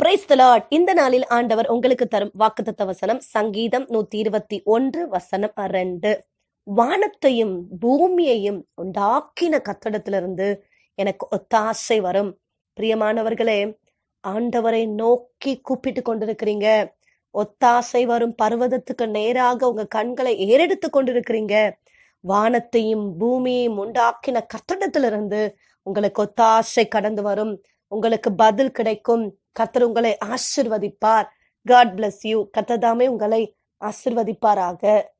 price தலாட் இந்த நாளில் ஆண்டவர் உங்களுக்கு தரும் வாக்குத்தத்த வசனம் சங்கீதம் நூத்தி இருபத்தி ஒன்று வசனம் ரெண்டு வானத்தையும் பூமியையும் உண்டாக்கின கத்தடத்திலிருந்து எனக்கு ஒத்தாசை வரும் பிரியமானவர்களே ஆண்டவரை நோக்கி கூப்பிட்டு கொண்டிருக்கிறீங்க ஒத்தாசை வரும் பர்வதத்துக்கு நேராக உங்க கண்களை ஏறெடுத்து கொண்டிருக்கிறீங்க வானத்தையும் பூமியையும் உண்டாக்கின கத்தடத்திலிருந்து உங்களுக்கு ஒத்தாசை கடந்து வரும் உங்களுக்கு பதில் கிடைக்கும் கத்தர் உங்களை ஆசிர்வதிப்பார் காட் பிளஸ் யூ கத்ததாமே உங்களை ஆசிர்வதிப்பாராக